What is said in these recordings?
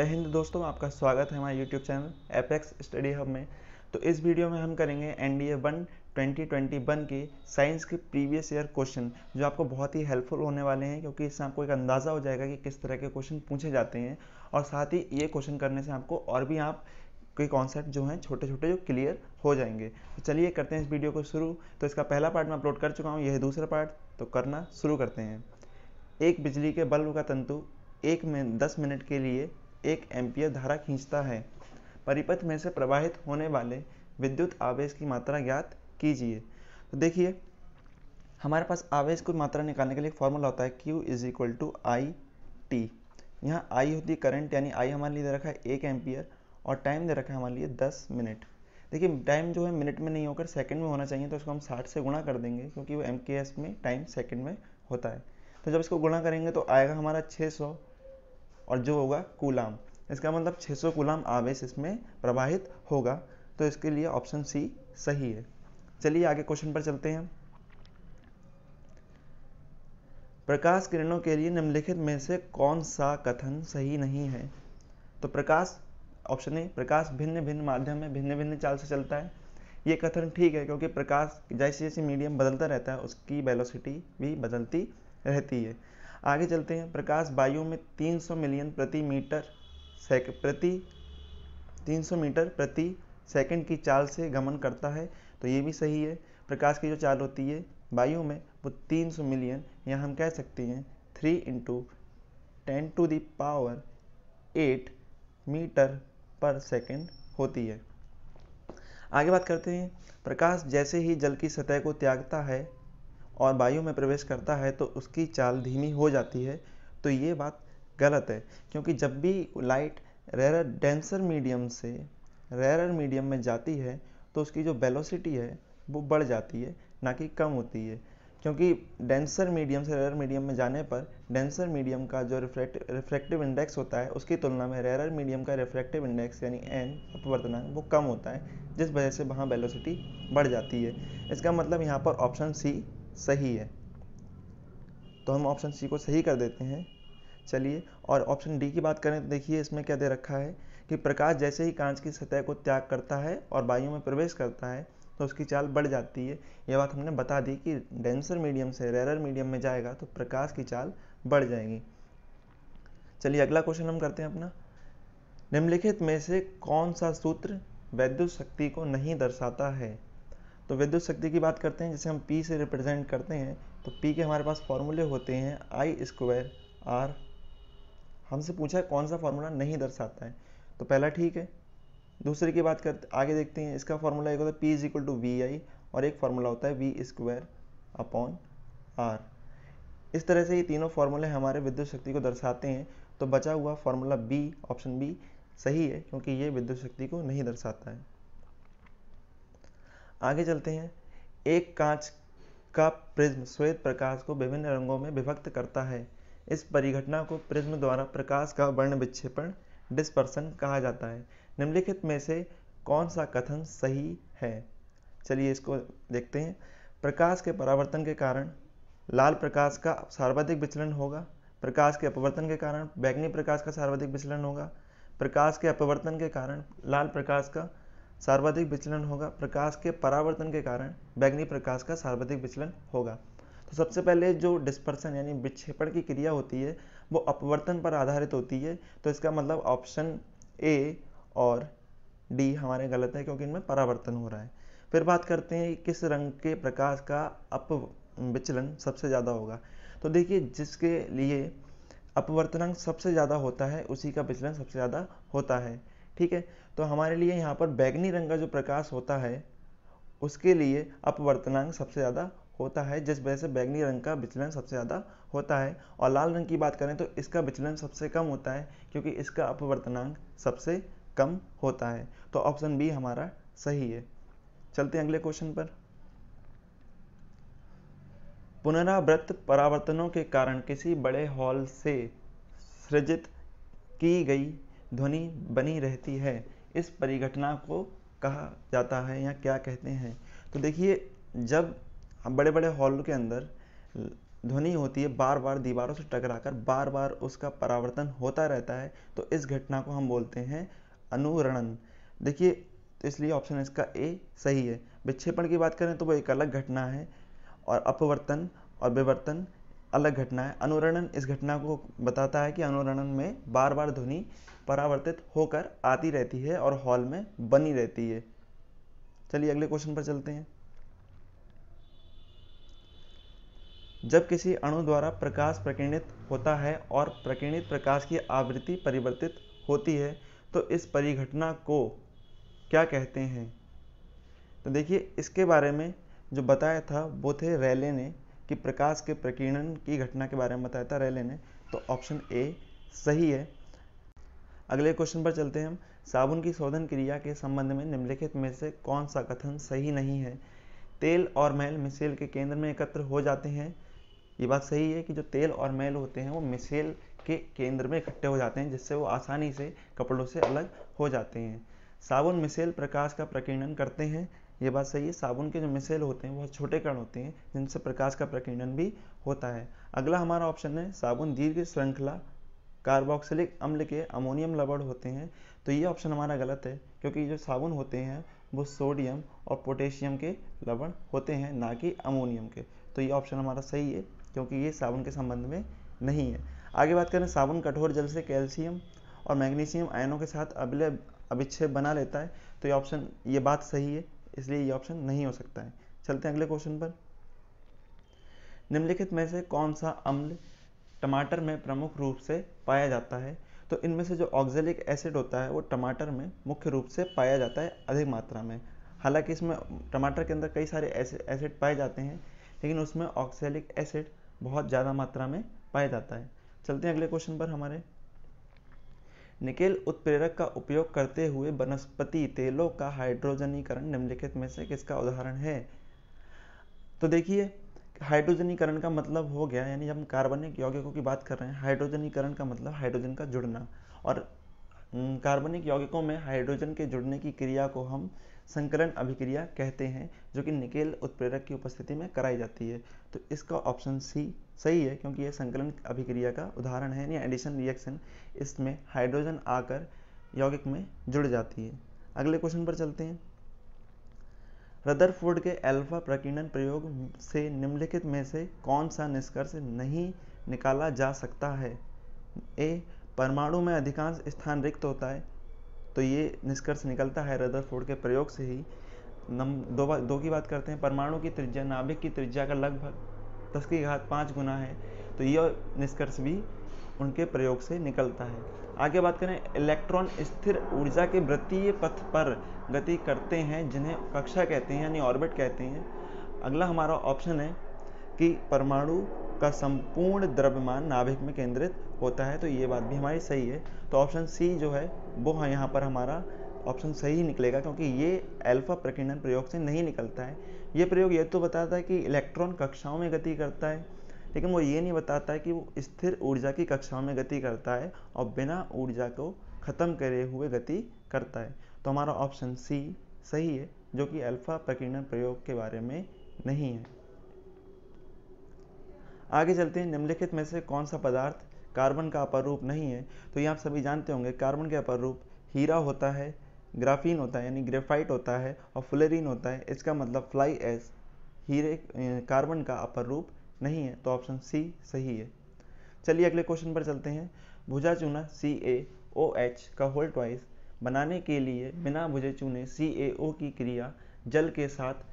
जय हिंद दोस्तों आपका स्वागत है हमारे YouTube channel Apex Study Hub में तो इस वीडियो में हम करेंगे N D A one twenty twenty one के साइंस के प्रीवियस ईयर क्वेश्चन जो आपको बहुत ही हेल्पफुल होने वाले हैं क्योंकि इससे आपको एक अंदाज़ा हो जाएगा कि किस तरह के क्वेश्चन पूछे जाते हैं और साथ ही ये क्वेश्चन करने से आपको और भी आप कोई कॉन्सेप्ट जो हैं छोटे छोटे जो क्लियर हो जाएंगे तो चलिए करते हैं इस वीडियो को शुरू तो इसका पहला पार्ट मैं अपलोड कर चुका हूँ यह दूसरा पार्ट तो करना शुरू करते हैं एक बिजली के बल्ब का तंतु एक में दस मिनट के लिए एक एम्पियर धारा खींचता है परिपथ में से प्रवाहित होने वाले विद्युत आवेश की मात्रा ज्ञात कीजिए तो देखिए हमारे पास आवेश को मात्रा निकालने के लिए एक फॉर्मूला होता है Q is equal to I T यहाँ आई होती है करंट यानी आई हमारे लिए दे रखा है एक एम्पियर और टाइम दे रखा है हमारे लिए दस मिनट देखिए टाइम जो है मिनट में नहीं होकर सेकंड में होना चाहिए तो इसको हम साठ से गुणा कर देंगे क्योंकि वो एम में टाइम सेकंड में होता है तो जब इसको गुणा करेंगे तो आएगा हमारा छः सौ और जो होगा कूलाम इसका मतलब 600 कूलाम आवेश इसमें प्रवाहित होगा तो इसके लिए ऑप्शन सी सही है चलिए आगे क्वेश्चन पर चलते हैं प्रकाश किरणों के लिए निम्नलिखित में से कौन सा कथन सही नहीं है तो प्रकाश ऑप्शन ए प्रकाश भिन्न भिन्न माध्यम में भिन्न भिन्न चाल से चलता है ये कथन ठीक है क्योंकि प्रकाश जैसे जैसे मीडियम बदलता रहता है उसकी वेलोसिटी भी बदलती रहती है आगे चलते हैं प्रकाश वायु में 300 मिलियन प्रति मीटर सेक प्रति 300 मीटर प्रति सेकंड की चाल से गमन करता है तो ये भी सही है प्रकाश की जो चाल होती है वायु में वो 300 मिलियन या हम कह सकते हैं three into ten to the power eight meter per second होती है आगे बात करते हैं प्रकाश जैसे ही जल की सतह को त्यागता है और वायु में प्रवेश करता है तो उसकी चाल धीमी हो जाती है तो ये बात गलत है क्योंकि जब भी लाइट रेर डेंसर मीडियम से रेरर मीडियम में जाती है तो उसकी जो वेलोसिटी है वो बढ़ जाती है ना कि कम होती है क्योंकि डेंसर मीडियम से रेरर मीडियम में जाने पर डेंसर मीडियम का जो रिफ्लेक्ट रिफ्रेक्टिव इंडेक्स होता है उसकी तुलना में रेरर मीडियम का रिफ्लेक्टिव इंडेक्स यानी एन अपवर्तनांक वो कम होता है जिस वजह से वहाँ वेलोसिटी बढ़ जाती है इसका मतलब यहाँ पर ऑप्शन सी सही है तो हम ऑप्शन सी को सही कर देते हैं चलिए और ऑप्शन डी की बात करें तो देखिए इसमें क्या दे रखा है कि प्रकाश जैसे ही कांच की सतह को त्याग करता है और वायु में प्रवेश करता है तो उसकी चाल बढ़ जाती है यह बात हमने बता दी कि डेंसर मीडियम से रेरर मीडियम में जाएगा तो प्रकाश की चाल बढ़ जाएगी चलिए अगला क्वेश्चन हम करते हैं अपना निम्नलिखित में से कौन सा सूत्र वैद्युत शक्ति को नहीं दर्शाता है तो विद्युत शक्ति की बात करते हैं जिसे हम पी से रिप्रेजेंट करते हैं तो पी के हमारे पास फॉर्मूले होते हैं आई स्क्वायर आर हमसे पूछा है कौन सा फॉर्मूला नहीं दर्शाता है तो पहला ठीक है दूसरे की बात करते आगे देखते हैं इसका फॉर्मूला एक होता है P is equal to V I और एक फार्मूला होता है वी स्क्वायर अपॉन आर इस तरह से ये तीनों फार्मूले हमारे विद्युत शक्ति को दर्शाते हैं तो बचा हुआ फार्मूला बी ऑप्शन बी सही है क्योंकि ये विद्युत शक्ति को नहीं दर्शाता है आगे चलते हैं एक कांच का प्रिज्म श्वेत प्रकाश को विभिन्न रंगों में विभक्त करता है इस परिघटना को प्रिज्म द्वारा प्रकाश का वर्ण विक्षेपण डिस्पर्सन कहा जाता है निम्नलिखित में से कौन सा कथन सही है चलिए इसको देखते हैं प्रकाश के परावर्तन के कारण लाल प्रकाश का सर्वाधिक विचलन होगा प्रकाश के अपवर्तन के कारण बैगनी प्रकाश का सर्वाधिक विचलन होगा प्रकाश के अपवर्तन के कारण लाल प्रकाश का सर्वाधिक विचलन होगा प्रकाश के परावर्तन के कारण बैगनी प्रकाश का सर्वाधिक विचलन होगा तो सबसे पहले जो डिस्पर्सन यानी विक्षेपण की क्रिया होती है वो अपवर्तन पर आधारित होती है तो इसका मतलब ऑप्शन ए और डी हमारे गलत है क्योंकि इनमें परावर्तन हो रहा है फिर बात करते हैं किस रंग के प्रकाश का अप विचलन सबसे ज़्यादा होगा तो देखिए जिसके लिए अपवर्तनांक सबसे ज़्यादा होता है उसी का विचलन सबसे ज़्यादा होता है ठीक है तो हमारे लिए यहाँ पर बैगनी रंग का जो प्रकाश होता है उसके लिए अपवर्तनांक सबसे ज़्यादा होता है जिस वजह से बैगनी रंग का विचलन सबसे ज़्यादा होता है और लाल रंग की बात करें तो इसका विचलन सबसे कम होता है क्योंकि इसका अपवर्तनांक सबसे कम होता है तो ऑप्शन बी हमारा सही है चलते हैं अगले क्वेश्चन पर पुनरावृत्त परावर्तनों के कारण किसी बड़े हॉल से सृजित की गई ध्वनि बनी रहती है इस परिघटना को कहा जाता है या क्या कहते हैं तो देखिए जब बड़े बड़े हॉल के अंदर ध्वनि होती है बार बार दीवारों से टकराकर बार बार उसका परावर्तन होता रहता है तो इस घटना को हम बोलते हैं अनुरणन देखिए तो इसलिए ऑप्शन इसका ए सही है विक्षेपण की बात करें तो वो एक अलग घटना है और अपवर्तन और विवर्तन अलग घटना है अनुरणन इस घटना को बताता है कि अनुरणन में बार बार ध्वनि परावर्तित होकर आती रहती है और हॉल में बनी रहती है चलिए अगले क्वेश्चन पर चलते हैं जब किसी अणु द्वारा प्रकाश प्रकीर्णित होता है और प्रकीर्णित प्रकाश की आवृत्ति परिवर्तित होती है तो इस परिघटना को क्या कहते हैं तो देखिए इसके बारे में जो बताया था वो थे रैले ने कि प्रकाश के प्रकीर्णन की घटना के बारे में बताया था रेले ने तो ऑप्शन ए सही है अगले क्वेश्चन पर चलते हैं हम साबुन की शोधन क्रिया के संबंध में निम्नलिखित में से कौन सा कथन सही नहीं है तेल और मैल मिसेल के केंद्र में एकत्र हो जाते हैं ये बात सही है कि जो तेल और मैल होते हैं वो मिसेल के केंद्र में इकट्ठे हो जाते हैं जिससे वो आसानी से कपड़ों से अलग हो जाते हैं साबुन मिसेल प्रकाश का प्रकीर्णन करते हैं ये बात सही है साबुन के जो मिसेल होते हैं बहुत छोटे कण होते हैं जिनसे प्रकाश का प्रकीर्णन भी होता है अगला हमारा ऑप्शन है साबुन दीर्घ श्रृंखला कार्बोक्सिलिक अम्ल के अमोनियम लबड़ होते हैं तो ये ऑप्शन हमारा गलत है क्योंकि जो साबुन होते हैं वो सोडियम और पोटेशियम के लवण होते हैं ना कि अमोनियम के तो ये ऑप्शन हमारा सही है क्योंकि ये साबुन के संबंध में नहीं है आगे बात करें साबुन कठोर जल से कैल्शियम और मैग्नीशियम आयनों के साथ अभिलय अभिच्छेद बना लेता है तो ये ऑप्शन ये बात सही है इसलिए ये ऑप्शन नहीं हो सकता है चलते हैं अगले क्वेश्चन पर निम्नलिखित में से कौन सा अम्ल टमाटर में प्रमुख रूप से पाया जाता है तो इनमें से जो ऑक्जेलिक एसिड होता है वो टमाटर में मुख्य रूप से पाया जाता है अधिक मात्रा में हालांकि इसमें टमाटर के अंदर कई सारे एसिड पाए जाते हैं लेकिन उसमें ऑक्जेलिक एसिड बहुत ज़्यादा मात्रा में पाया जाता है चलते हैं अगले क्वेश्चन पर हमारे निकेल उत्प्रेरक का उपयोग करते हुए वनस्पति तेलों का हाइड्रोजनीकरण निम्नलिखित में से किसका उदाहरण है तो देखिए हाइड्रोजनीकरण का मतलब हो गया यानी हम कार्बनिक यौगिकों की बात कर रहे हैं हाइड्रोजनीकरण का मतलब हाइड्रोजन का जुड़ना और कार्बनिक यौगिकों में हाइड्रोजन के जुड़ने की क्रिया को हम संकरण अभिक्रिया कहते हैं जो कि निकेल उत्प्रेरक की उपस्थिति में कराई जाती है तो इसका ऑप्शन सी सही है क्योंकि यह संकलन अभिक्रिया का उदाहरण है यानी एडिशन रिएक्शन इसमें हाइड्रोजन आकर यौगिक में जुड़ जाती है अगले क्वेश्चन पर चलते हैं रदरफोर्ड के अल्फा प्रकीर्णन प्रयोग से निम्नलिखित में से कौन सा निष्कर्ष नहीं निकाला जा सकता है ए परमाणु में अधिकांश स्थान रिक्त होता है तो ये निष्कर्ष निकलता है रदरफोर्ड के प्रयोग से ही नम दो दो की बात करते हैं परमाणु की त्रिज्या नाभिक की त्रिज्या का लगभग दस की घात पाँच गुना है तो यह निष्कर्ष भी उनके प्रयोग से निकलता है आगे बात करें इलेक्ट्रॉन स्थिर ऊर्जा के वृत्तीय पथ पर गति करते हैं जिन्हें कक्षा कहते हैं यानी ऑर्बिट कहते हैं अगला हमारा ऑप्शन है कि परमाणु का संपूर्ण द्रव्यमान नाभिक में केंद्रित होता है तो ये बात भी हमारी सही है तो ऑप्शन सी जो है वो है हाँ, यहाँ पर हमारा ऑप्शन सही निकलेगा क्योंकि ये अल्फा प्रकीर्णन प्रयोग से नहीं निकलता है ये प्रयोग ये तो बताता है कि इलेक्ट्रॉन कक्षाओं में गति करता है लेकिन वो ये नहीं बताता है कि वो स्थिर ऊर्जा की कक्षाओं में गति करता है और बिना ऊर्जा को ख़त्म करे हुए गति करता है तो हमारा ऑप्शन सी सही है जो कि अल्फा प्रकीर्णन प्रयोग के बारे में नहीं है आगे चलते हैं निम्नलिखित में से कौन सा पदार्थ कार्बन का अपर रूप नहीं है तो ये आप सभी जानते होंगे कार्बन के अपर रूप हीरा होता है ग्राफीन होता है यानी ग्रेफाइट होता है और फ्लोरीन होता है इसका मतलब फ्लाई एस हीरे कार्बन का अपर रूप नहीं है तो ऑप्शन सी सही है चलिए अगले क्वेश्चन पर चलते हैं भुजा चूना सी ए ओ एच का होल ट्वाइस बनाने के लिए बिना भुजे चूने सी ए ओ की क्रिया जल के साथ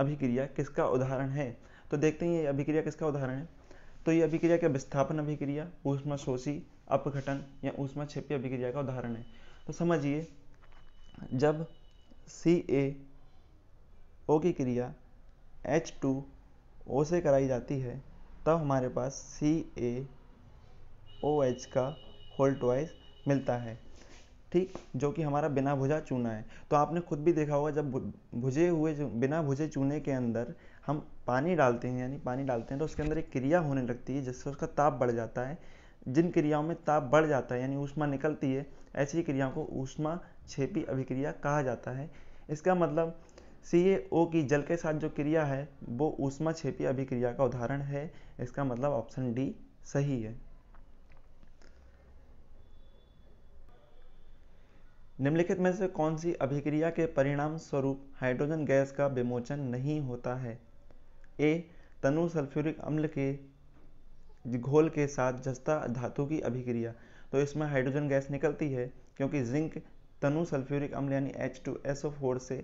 अभिक्रिया किसका उदाहरण है तो देखते हैं ये अभिक्रिया किसका उदाहरण है तो ये अभिक्रिया क्या विस्थापन अभिक्रिया ऊष्मा शोषी अपघटन या ऊष्मा छिपी अभिक्रिया का उदाहरण है तो समझिए जब सी ए ओ की क्रिया एच टू ओ से कराई जाती है तब तो हमारे पास सी ए ओ एच का होल ट्वाइस मिलता है ठीक जो कि हमारा बिना भुजा चूना है तो आपने खुद भी देखा होगा जब भुजे हुए बिना भुजे चूने के अंदर हम पानी डालते हैं यानी पानी डालते हैं तो उसके अंदर एक क्रिया होने लगती है जिससे उसका ताप बढ़ जाता है जिन क्रियाओं में ताप बढ़ जाता है यानी ऊष्मा निकलती है ऐसी क्रियाओं को ऊष्मा छेपी अभिक्रिया कहा जाता है इसका मतलब सी ए ओ की जल के साथ जो क्रिया है वो ऊष्मा छेपी अभिक्रिया का उदाहरण है इसका मतलब ऑप्शन डी सही है निम्नलिखित में से कौन सी अभिक्रिया के परिणाम स्वरूप हाइड्रोजन गैस का विमोचन नहीं होता है ए तनु सल्फ्यूरिक अम्ल के घोल के साथ जस्ता धातु की अभिक्रिया तो इसमें हाइड्रोजन गैस निकलती है क्योंकि जिंक तनु सल्फ्यूरिक अम्ल यानी H two S O four से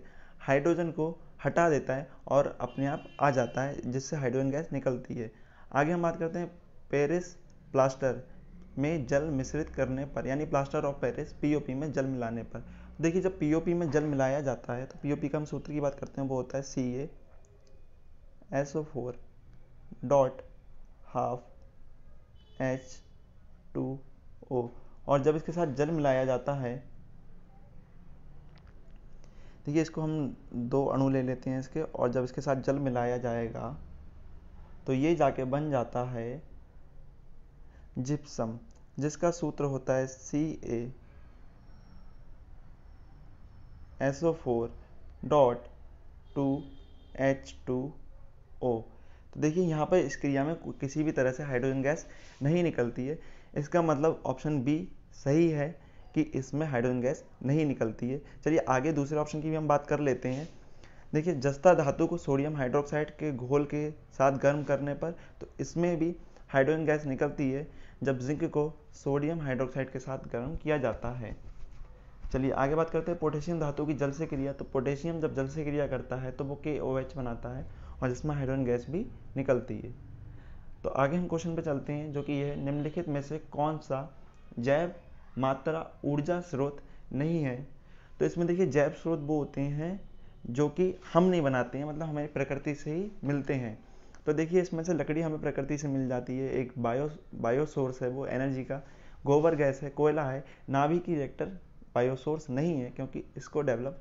हाइड्रोजन को हटा देता है और अपने आप आ जाता है जिससे हाइड्रोजन गैस निकलती है आगे हम बात करते हैं पेरिस प्लास्टर में जल मिश्रित करने पर यानी प्लास्टर ऑफ पेरिस पीओपी में जल मिलाने पर देखिए जब पीओपी में जल मिलाया जाता है तो पीओपी का हम सूत्र की बात करते हैं वो होता है C A S O four dot half H two O और जब इसके साथ जल मिलाया जाता है देखिए इसको हम दो अणु ले लेते हैं इसके और जब इसके साथ जल मिलाया जाएगा तो ये जाके बन जाता है जिप्सम जिसका सूत्र होता है C A O four dot two H two O तो देखिए यहाँ पर इस क्रिया में किसी भी तरह से हाइड्रोजन गैस नहीं निकलती है इसका मतलब ऑप्शन बी सही है कि इसमें हाइड्रोजन गैस नहीं निकलती है चलिए आगे दूसरे ऑप्शन की भी हम बात कर लेते हैं देखिए जस्ता धातु को सोडियम हाइड्रोक्साइड के घोल के साथ गर्म करने पर तो इसमें भी हाइड्रोजन गैस निकलती है जब जिंक को सोडियम हाइड्रोक्साइड के साथ गर्म किया जाता है चलिए आगे बात करते हैं पोटेशियम धातु की जल से क्रिया तो पोटेशियम जब जल से क्रिया करता है तो वो के ओ एच बनाता है और जिसमें हाइड्रोजन गैस भी निकलती है तो आगे हम क्वेश्चन पे चलते हैं जो कि यह निम्नलिखित में से कौन सा जैव मात्रा ऊर्जा स्रोत नहीं है तो इसमें देखिए जैव स्रोत वो होते हैं जो कि हम नहीं बनाते हैं मतलब हमें प्रकृति से ही मिलते हैं तो देखिए इसमें से लकड़ी हमें प्रकृति से मिल जाती है एक बायो बायोसोर्स है वो एनर्जी का गोबर गैस है कोयला है की रिएक्टर बायोसोर्स नहीं है क्योंकि इसको डेवलप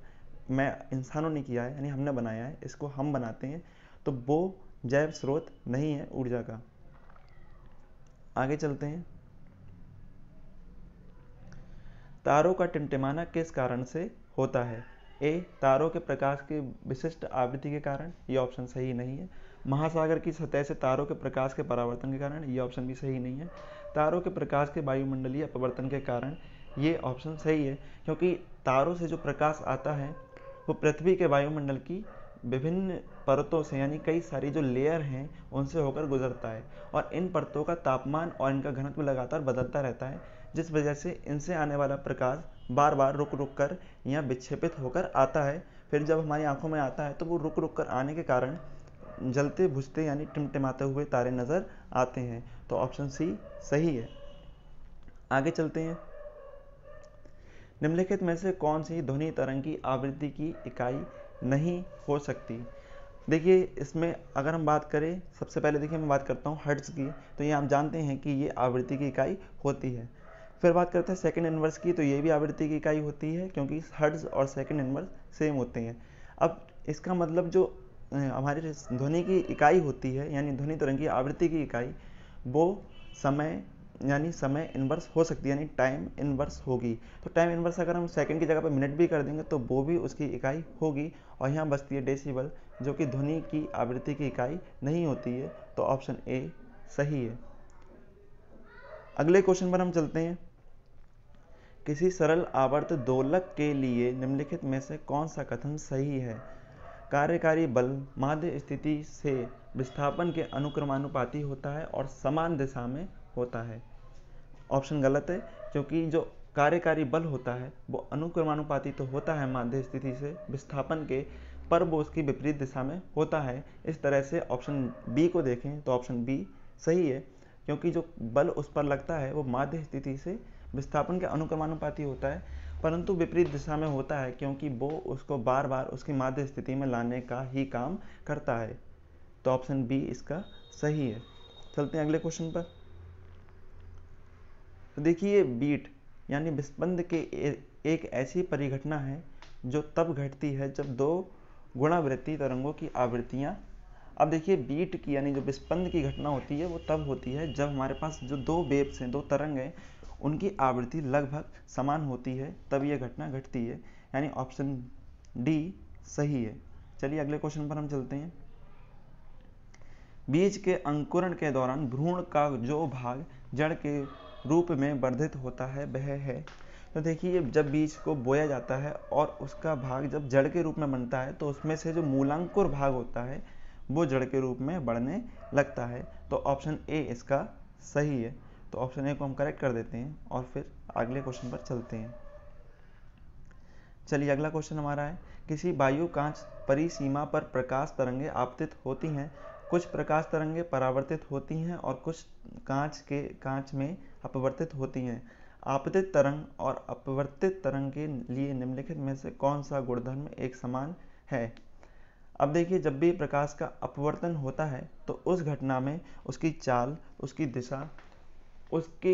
मैं इंसानों ने किया है यानी हमने बनाया है इसको हम बनाते हैं तो वो जैव स्रोत नहीं है ऊर्जा का आगे चलते हैं तारों का टिमटिमाना किस कारण से होता है ए तारों के प्रकाश की विशिष्ट आवृत्ति के कारण ये ऑप्शन सही नहीं है महासागर की सतह से तारों के प्रकाश के परावर्तन के कारण ये ऑप्शन भी सही नहीं है तारों के प्रकाश के वायुमंडलीय अपवर्तन के कारण ये ऑप्शन सही है क्योंकि तारों से जो प्रकाश आता है वो पृथ्वी के वायुमंडल की विभिन्न परतों से यानी कई सारी जो लेयर हैं उनसे होकर गुजरता है और इन परतों का तापमान और इनका घनत्व लगातार बदलता रहता है जिस वजह से इनसे आने वाला प्रकाश बार बार रुक रुक कर या विक्षेपित होकर आता है फिर जब हमारी आंखों में आता है तो वो रुक रुक कर आने के कारण जलते भुजते यानी टिमटिमाते हुए तारे नज़र आते हैं तो ऑप्शन सी सही है आगे चलते हैं निम्नलिखित में से कौन सी ध्वनि तरंग की आवृत्ति की इकाई नहीं हो सकती देखिए इसमें अगर हम बात करें सबसे पहले देखिए मैं बात करता हूँ हर्ट्स की तो ये आप जानते हैं कि ये आवृत्ति की इकाई होती है फिर बात करते हैं सेकंड इन्वर्स की तो ये भी आवृत्ति की इकाई होती है क्योंकि हर्ट्स और सेकंड इन्वर्स सेम होते हैं अब इसका मतलब जो हमारी ध्वनि की इकाई होती है यानी ध्वनि तरंग की आवृत्ति की इकाई वो समय यानी समय इन्वर्स हो सकती है यानी टाइम इन्वर्स होगी तो टाइम इन्वर्स अगर हम सेकंड की जगह पर मिनट भी कर देंगे तो वो भी उसकी इकाई होगी और यहाँ बचती है डेसिबल जो कि ध्वनि की आवृत्ति की इकाई नहीं होती है तो ऑप्शन ए सही है अगले क्वेश्चन पर हम चलते हैं किसी सरल आवर्त दोलक के लिए निम्नलिखित में से कौन सा कथन सही है कार्यकारी बल माध्य स्थिति से विस्थापन के अनुक्रमानुपाती होता है और समान दिशा में होता है ऑप्शन गलत है क्योंकि जो कार्यकारी बल होता है वो अनुक्रमानुपाती तो होता है माध्य स्थिति से विस्थापन के पर वो उसकी विपरीत दिशा में होता है इस तरह से ऑप्शन बी को देखें तो ऑप्शन बी सही है क्योंकि जो बल उस पर लगता है वो माध्य स्थिति से विस्थापन के अनुक्रमानुपाती होता है परंतु विपरीत दिशा में होता है क्योंकि वो उसको बार बार उसकी माध्य स्थिति में लाने का ही काम करता है तो ऑप्शन बी इसका सही है चलते हैं अगले क्वेश्चन पर तो देखिए बीट यानी विस्पंद के एक ऐसी परिघटना है जो तब घटती है जब दो गुणावृत्ति तरंगों की आवृत्तियाँ अब देखिए बीट की यानी जो विस्पंद की घटना होती है वो तब होती है जब हमारे पास जो दो वेब्स हैं दो तरंग हैं उनकी आवृत्ति लगभग समान होती है तब ये घटना घटती है यानी ऑप्शन डी सही है चलिए अगले क्वेश्चन पर हम चलते हैं बीज के अंकुरण के दौरान भ्रूण का जो भाग जड़ के रूप में वर्धित होता है वह है तो देखिए जब बीज को बोया जाता है और उसका भाग जब जड़ के रूप में बनता है तो उसमें से जो मूलांकुर भाग होता है वो जड़ के रूप में बढ़ने लगता है तो ऑप्शन ए इसका सही है तो ऑप्शन ए को हम करेक्ट कर देते हैं और फिर अगले क्वेश्चन पर चलते हैं चलिए अगला क्वेश्चन हमारा है किसी वायु कांच परिसीमा पर प्रकाश तरंगे आपतित होती हैं कुछ प्रकाश तरंगे परावर्तित होती हैं और कुछ कांच के कांच में अपवर्तित होती हैं आपतित तरंग और अपवर्तित तरंग के लिए निम्नलिखित में से कौन सा गुणधर्म एक समान है अब देखिए जब भी प्रकाश का अपवर्तन होता है तो उस घटना में उसकी चाल उसकी दिशा उसकी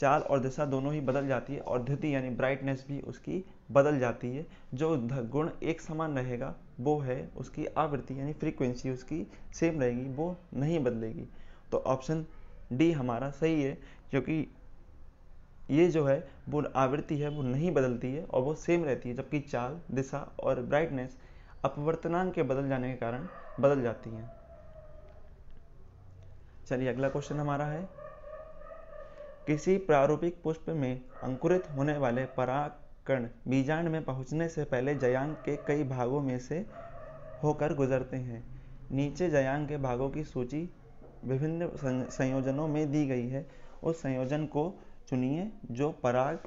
चाल और दिशा दोनों ही बदल जाती है और धुति यानी ब्राइटनेस भी उसकी बदल जाती है जो गुण एक समान रहेगा वो है उसकी आवृत्ति यानी फ्रीक्वेंसी उसकी सेम रहेगी वो नहीं बदलेगी तो ऑप्शन डी हमारा सही है क्योंकि ये जो है वो आवृत्ति है वो नहीं बदलती है और वो सेम रहती है जबकि चाल दिशा और ब्राइटनेस अपवर्तनांक के बदल जाने के कारण बदल जाती हैं चलिए अगला क्वेश्चन हमारा है किसी प्रारूपिक पुष्प में अंकुरित होने वाले परागकण बीजांड में पहुंचने से पहले जयांग के कई भागों में से होकर गुजरते हैं नीचे जयांग के भागों की सूची विभिन्न संयोजनों में दी गई है उस संयोजन को चुनिए जो पराग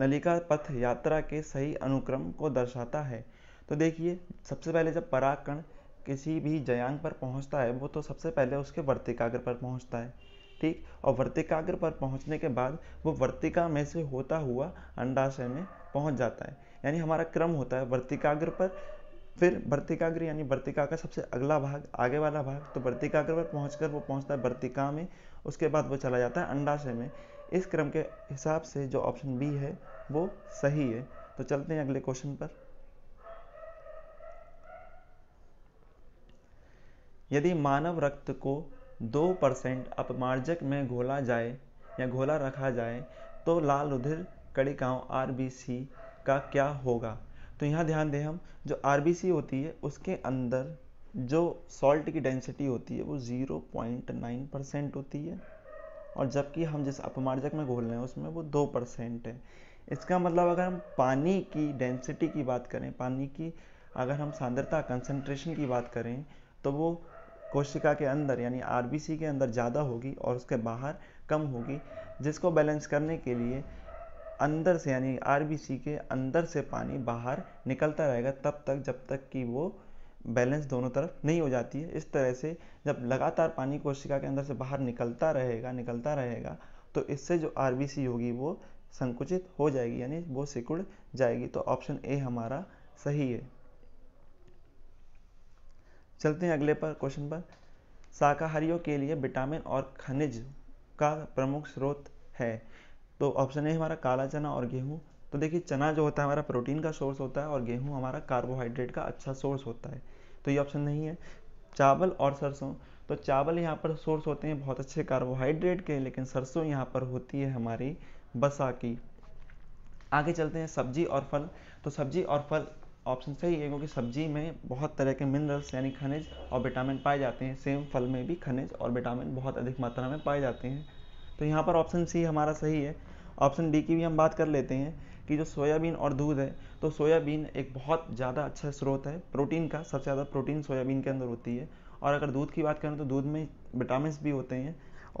नलिका पथ यात्रा के सही अनुक्रम को दर्शाता है तो देखिए सबसे पहले जब पराग कण किसी भी जयांग पर पहुंचता है वो तो सबसे पहले उसके वर्तिकाग्र पर पहुंचता है ठीक और वर्तिकाग्र पर पहुंचने के बाद वो वर्तिका में से होता हुआ अंडाशय में पहुंच जाता है यानी हमारा क्रम होता है वर्तिकाग्र पर फिर वर्तिकाग्र यानी वर्तिका का सबसे अगला भाग आगे वाला भाग तो वर्तिकाग्र पर पहुंचकर वो पहुंचता है वर्तिका में उसके बाद वो चला जाता है अंडाशय में इस क्रम के हिसाब से जो ऑप्शन बी है वो सही है तो चलते हैं अगले क्वेश्चन पर यदि मानव रक्त को दो परसेंट अपमार्जक में घोला जाए या घोला रखा जाए तो लाल रुधिर कड़ीगांव आर का क्या होगा तो यहाँ ध्यान दें हम जो आर होती है उसके अंदर जो सॉल्ट की डेंसिटी होती है वो 0.9 परसेंट होती है और जबकि हम जिस अपमार्जक में घोल रहे हैं उसमें वो दो परसेंट है इसका मतलब अगर हम पानी की डेंसिटी की बात करें पानी की अगर हम सांद्रता कंसनट्रेशन की बात करें तो वो कोशिका के अंदर यानी आर के अंदर ज़्यादा होगी और उसके बाहर कम होगी जिसको बैलेंस करने के लिए अंदर से यानी आर के अंदर से पानी बाहर निकलता रहेगा तब तक जब तक कि वो बैलेंस दोनों तरफ नहीं हो जाती है इस तरह से जब लगातार पानी कोशिका के अंदर से बाहर निकलता रहेगा निकलता रहेगा तो इससे जो आर होगी वो संकुचित हो जाएगी यानी वो सिकुड़ जाएगी तो ऑप्शन ए हमारा सही है चलते हैं अगले पर क्वेश्चन पर शाकाहारियों के लिए विटामिन और खनिज का प्रमुख स्रोत है तो ऑप्शन ए हमारा काला चना और गेहूँ तो देखिए चना जो होता है हमारा प्रोटीन का सोर्स होता है और गेहूँ हमारा कार्बोहाइड्रेट का अच्छा सोर्स होता है तो ये ऑप्शन नहीं है चावल और सरसों तो चावल यहाँ पर सोर्स होते हैं बहुत अच्छे कार्बोहाइड्रेट के लेकिन सरसों यहाँ पर होती है हमारी बसा की आगे चलते हैं सब्जी और फल तो सब्जी और फल ऑप्शन सही है क्योंकि सब्जी में बहुत तरह के मिनरल्स यानी खनिज और विटामिन पाए जाते हैं सेम फल में भी खनिज और विटामिन बहुत अधिक मात्रा में पाए जाते हैं तो यहाँ पर ऑप्शन सी हमारा सही है ऑप्शन डी की भी हम बात कर लेते हैं कि जो सोयाबीन और दूध है तो सोयाबीन एक बहुत ज़्यादा अच्छा स्रोत है प्रोटीन का सबसे ज़्यादा प्रोटीन सोयाबीन के अंदर होती है और अगर दूध की बात करें तो दूध में विटामिन भी होते हैं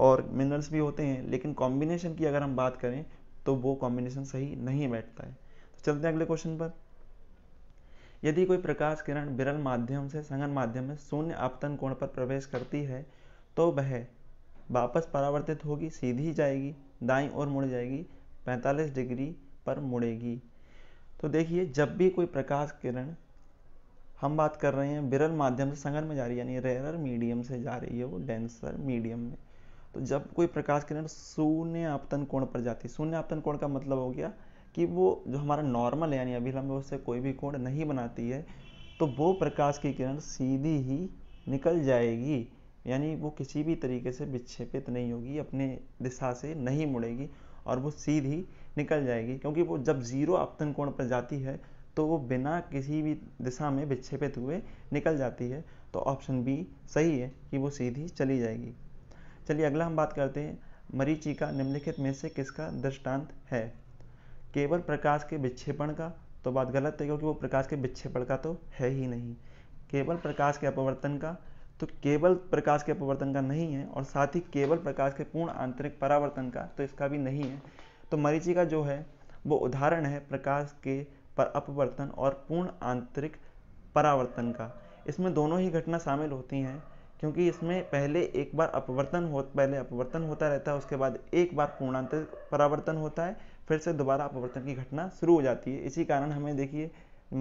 और मिनरल्स भी होते हैं लेकिन कॉम्बिनेशन की अगर हम बात करें तो वो कॉम्बिनेशन सही नहीं बैठता है तो चलते हैं अगले क्वेश्चन पर यदि कोई प्रकाश किरण बिरल माध्यम से संगन माध्यम में शून्य आपतन कोण पर प्रवेश करती है तो वह वापस परावर्तित होगी सीधी जाएगी दाईं ओर मुड़ जाएगी 45 डिग्री पर मुड़ेगी तो देखिए जब भी कोई प्रकाश किरण हम बात कर रहे हैं बिरल माध्यम से संगन में जा रही है यानी रेरर मीडियम से जा रही है वो डेंसर मीडियम में तो जब कोई प्रकाश किरण शून्य आपतन कोण पर जाती है शून्य आपतन कोण का मतलब हो गया कि वो जो हमारा नॉर्मल है यानी अभी हम उससे कोई भी कोण नहीं बनाती है तो वो प्रकाश की किरण सीधी ही निकल जाएगी यानी वो किसी भी तरीके से विक्षेपित नहीं होगी अपने दिशा से नहीं मुड़ेगी और वो सीधी निकल जाएगी क्योंकि वो जब ज़ीरो आपतन कोण पर जाती है तो वो बिना किसी भी दिशा में विक्षेपित हुए निकल जाती है तो ऑप्शन बी सही है कि वो सीधी चली जाएगी चलिए अगला हम बात करते हैं मरीची का निम्नलिखित में से किसका दृष्टांत है केवल प्रकाश के विक्षेपण का तो बात गलत है क्योंकि वो प्रकाश के विक्षेपण का तो है ही नहीं केवल प्रकाश के अपवर्तन का तो केवल प्रकाश के अपवर्तन का नहीं है और साथ ही केवल प्रकाश के पूर्ण आंतरिक परावर्तन का तो इसका भी नहीं है तो मरीचिका जो है वो उदाहरण है प्रकाश के पर अपवर्तन और पूर्ण आंतरिक परावर्तन का इसमें दोनों ही घटना शामिल होती हैं क्योंकि इसमें पहले एक बार अपवर्तन हो पहले अपवर्तन होता रहता है उसके बाद एक बार पूर्णांतरिक परावर्तन होता है फिर से दोबारा अपवर्तन की घटना शुरू हो जाती है इसी कारण हमें देखिए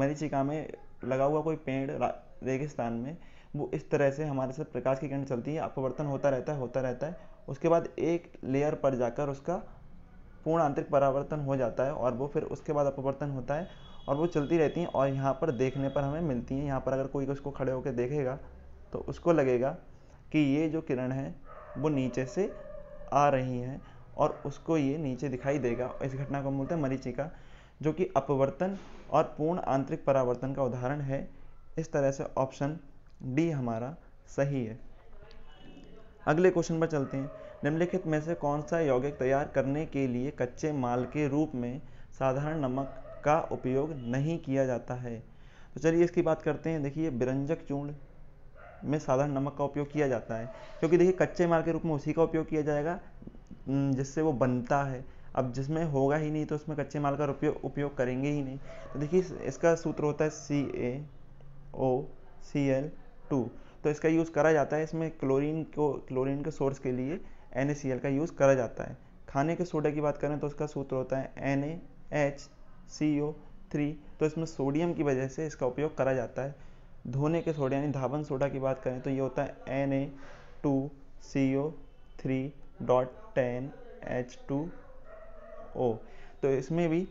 मरीचिका में लगा हुआ कोई पेड़ रेगिस्तान में वो इस तरह से हमारे साथ प्रकाश की किरण चलती है अपवर्तन होता रहता है होता रहता है उसके बाद एक लेयर पर जाकर उसका पूर्ण आंतरिक परावर्तन हो जाता है और वो फिर उसके बाद अपवर्तन होता है और वो चलती रहती हैं और यहाँ पर देखने पर हमें मिलती हैं यहाँ पर अगर कोई उसको खड़े होकर देखेगा तो उसको लगेगा कि ये जो किरण है वो नीचे से आ रही हैं और उसको ये नीचे दिखाई देगा इस घटना को बोलते हैं मरीचिका जो कि अपवर्तन और पूर्ण आंतरिक परावर्तन का उदाहरण है इस तरह से ऑप्शन डी हमारा सही है अगले क्वेश्चन पर चलते हैं निम्नलिखित में से कौन सा यौगिक तैयार करने के लिए कच्चे माल के रूप में साधारण नमक का उपयोग नहीं किया जाता है तो चलिए इसकी बात करते हैं देखिए बिरंजक चूर्ण में साधारण नमक का उपयोग किया जाता है क्योंकि देखिए कच्चे माल के रूप में उसी का उपयोग किया जाएगा जिससे वो बनता है अब जिसमें होगा ही नहीं तो उसमें कच्चे माल का उपयोग उपयोग करेंगे ही नहीं तो देखिए इसका सूत्र होता है C A O C L two तो इसका यूज़ करा जाता है इसमें क्लोरीन को क्लोरीन के सोर्स के लिए एन का यूज़ करा जाता है खाने के सोडा की बात करें तो उसका सूत्र होता है N H C O three तो इसमें सोडियम की वजह से इसका उपयोग करा जाता है धोने के सोडा यानी धावन सोडा की बात करें तो ये होता है N A two C O three dot ten H two O तो इसमें भी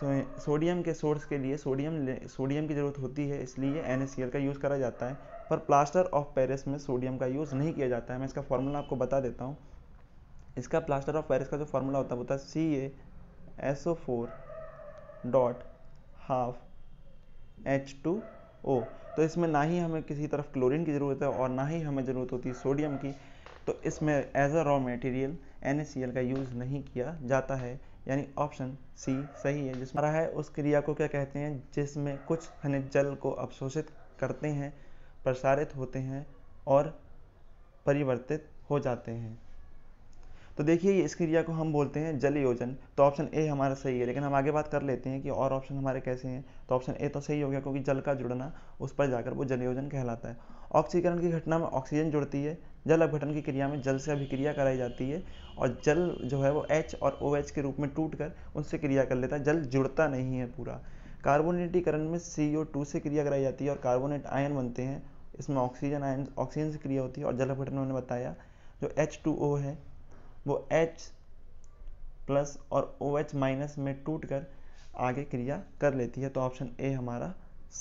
सोडियम के सोर्स के लिए सोडियम सोडियम की ज़रूरत होती है इसलिए एन का यूज़ करा जाता है पर प्लास्टर ऑफ पेरिस में सोडियम का यूज़ नहीं किया जाता है मैं इसका फॉर्मूला आपको बता देता हूँ इसका प्लास्टर ऑफ पेरिस का जो फार्मूला होता है वो होता है C A S O four dot half H two O तो इसमें ना ही हमें किसी तरफ क्लोरीन की ज़रूरत है और ना ही हमें ज़रूरत होती है सोडियम की तो इसमें as a raw material N का यूज़ नहीं किया जाता है यानी ऑप्शन सी सही है जिसमें रहा है उस क्रिया को क्या कहते हैं जिसमें कुछ खनिज जल को अवशोषित करते हैं प्रसारित होते हैं और परिवर्तित हो जाते हैं तो देखिए इस क्रिया को हम बोलते हैं जल योजन तो ऑप्शन ए हमारा सही है लेकिन हम आगे बात कर लेते हैं कि और ऑप्शन हमारे कैसे हैं तो ऑप्शन ए तो सही हो गया क्योंकि जल का जुड़ना उस पर जाकर वो जल योजन कहलाता है ऑक्सीकरण की घटना में ऑक्सीजन जुड़ती है जल अपघटन की क्रिया में जल से अभिक्रिया कराई जाती है और जल जो है वो एच और ओ OH के रूप में टूट कर उनसे क्रिया कर लेता है जल जुड़ता नहीं है पूरा कार्बोनेटीकरण में सी ओ टू से क्रिया कराई जाती है और कार्बोनेट आयन बनते हैं इसमें ऑक्सीजन आयन ऑक्सीजन से क्रिया होती है और जलभटन उन्होंने बताया जो एच टू ओ है वो एच प्लस और ओ OH एच माइनस में टूट कर आगे क्रिया कर लेती है तो ऑप्शन ए हमारा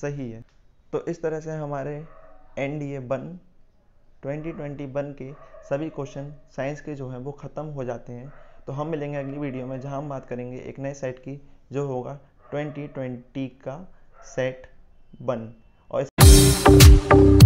सही है तो इस तरह से हमारे एन डी ए बन ट्वेंटी ट्वेंटी बन के सभी क्वेश्चन साइंस के जो हैं वो ख़त्म हो जाते हैं तो हम मिलेंगे अगली वीडियो में जहां हम बात करेंगे एक नए सेट की जो होगा 2020 का सेट बन और